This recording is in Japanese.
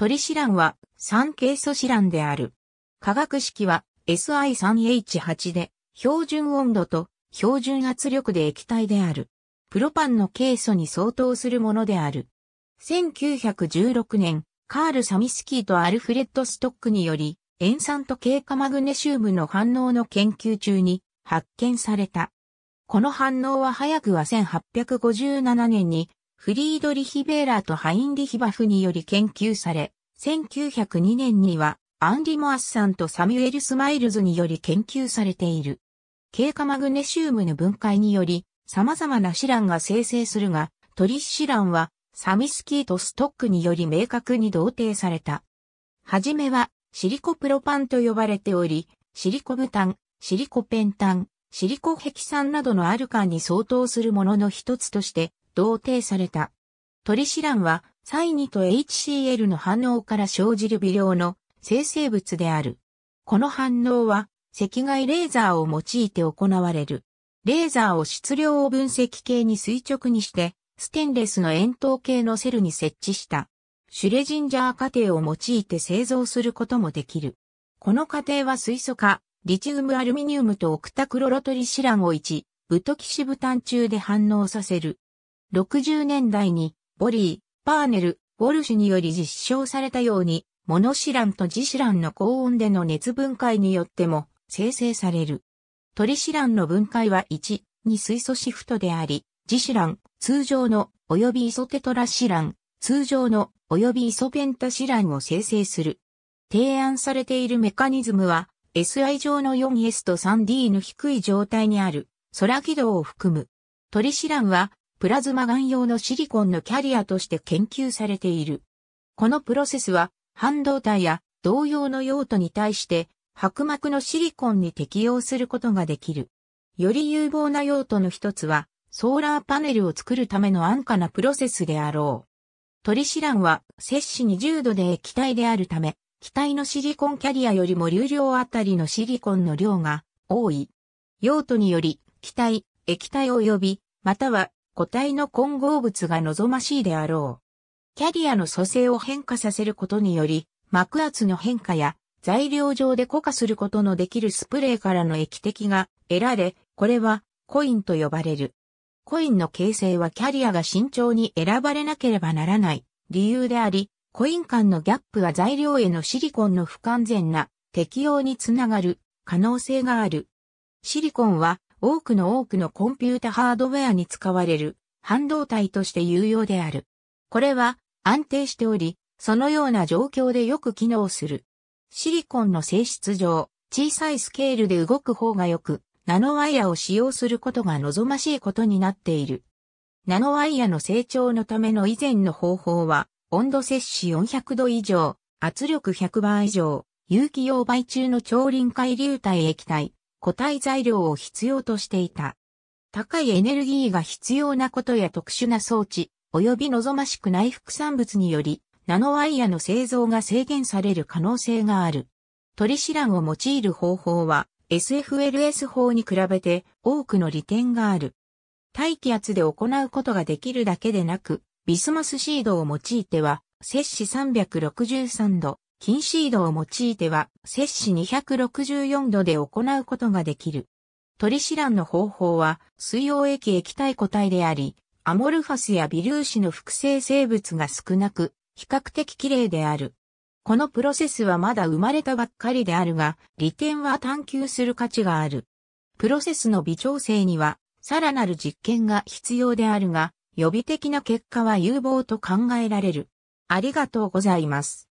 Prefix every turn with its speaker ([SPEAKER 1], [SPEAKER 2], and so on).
[SPEAKER 1] トリシランは酸系素シランである。化学式は SI3H8 で標準温度と標準圧力で液体である。プロパンのケイ素に相当するものである。1916年、カール・サミスキーとアルフレッド・ストックにより、塩酸と経過マグネシウムの反応の研究中に発見された。この反応は早くは1857年にフリードリヒ・ベーラーとハインリヒ・バフにより研究され、1902年にはアンリ・モアスさんとサミュエル・スマイルズにより研究されている。経過マグネシウムの分解により様々なシランが生成するが、トリシランはサミスキーとストックにより明確に同定された。はじめはシリコプロパンと呼ばれており、シリコブタン、シリコペンタン、シリコヘキサンなどのアルカンに相当するものの一つとして同定された。トリシランはサイニと HCl の反応から生じる微量の生成物である。この反応は赤外レーザーを用いて行われる。レーザーを質量を分析系に垂直にして、ステンレスの円筒形のセルに設置した。シュレジンジャー過程を用いて製造することもできる。この過程は水素化、リチウムアルミニウムとオクタクロロトリシランを1、ブトキシブタン中で反応させる。60年代に、ボリー、パーネル、ウォルシュにより実証されたように、モノシランとジシランの高温での熱分解によっても生成される。トリシランの分解は1、2水素シフトであり、ジシラン、通常の、およびイソテトラシラン、通常の、およびイソペンタシランを生成する。提案されているメカニズムは、SI 上の 4S と 3D の低い状態にある、空軌道を含む。トリシランは、プラズマ岩用のシリコンのキャリアとして研究されている。このプロセスは、半導体や同様の用途に対して、薄膜のシリコンに適用することができる。より有望な用途の一つは、ソーラーパネルを作るための安価なプロセスであろう。トリシランは、摂氏20度で液体であるため、気体のシリコンキャリアよりも流量あたりのシリコンの量が多い。用途により、気体、液体及び、または個体の混合物が望ましいであろう。キャリアの組成を変化させることにより、膜圧の変化や材料上で固化することのできるスプレーからの液滴が得られ、これはコインと呼ばれる。コインの形成はキャリアが慎重に選ばれなければならない理由であり、コイン間のギャップは材料へのシリコンの不完全な適用につながる可能性がある。シリコンは多くの多くのコンピュータハードウェアに使われる半導体として有用である。これは安定しており、そのような状況でよく機能する。シリコンの性質上、小さいスケールで動く方がよく、ナノワイヤを使用することが望ましいことになっている。ナノワイヤの成長のための以前の方法は、温度摂氏400度以上、圧力100倍以上、有機溶媒中の超臨界流体液体、固体材料を必要としていた。高いエネルギーが必要なことや特殊な装置、及び望ましくない副産物により、ナノワイヤの製造が制限される可能性がある。トリシランを用いる方法は、SFLS 法に比べて多くの利点がある。大気圧で行うことができるだけでなく、ビスマスシードを用いては、摂氏363度、金シードを用いては、摂氏264度で行うことができる。取り知らんの方法は、水溶液液体固体であり、アモルファスや微粒子の複製生物が少なく、比較的綺麗である。このプロセスはまだ生まれたばっかりであるが、利点は探求する価値がある。プロセスの微調整には、さらなる実験が必要であるが、予備的な結果は有望と考えられる。ありがとうございます。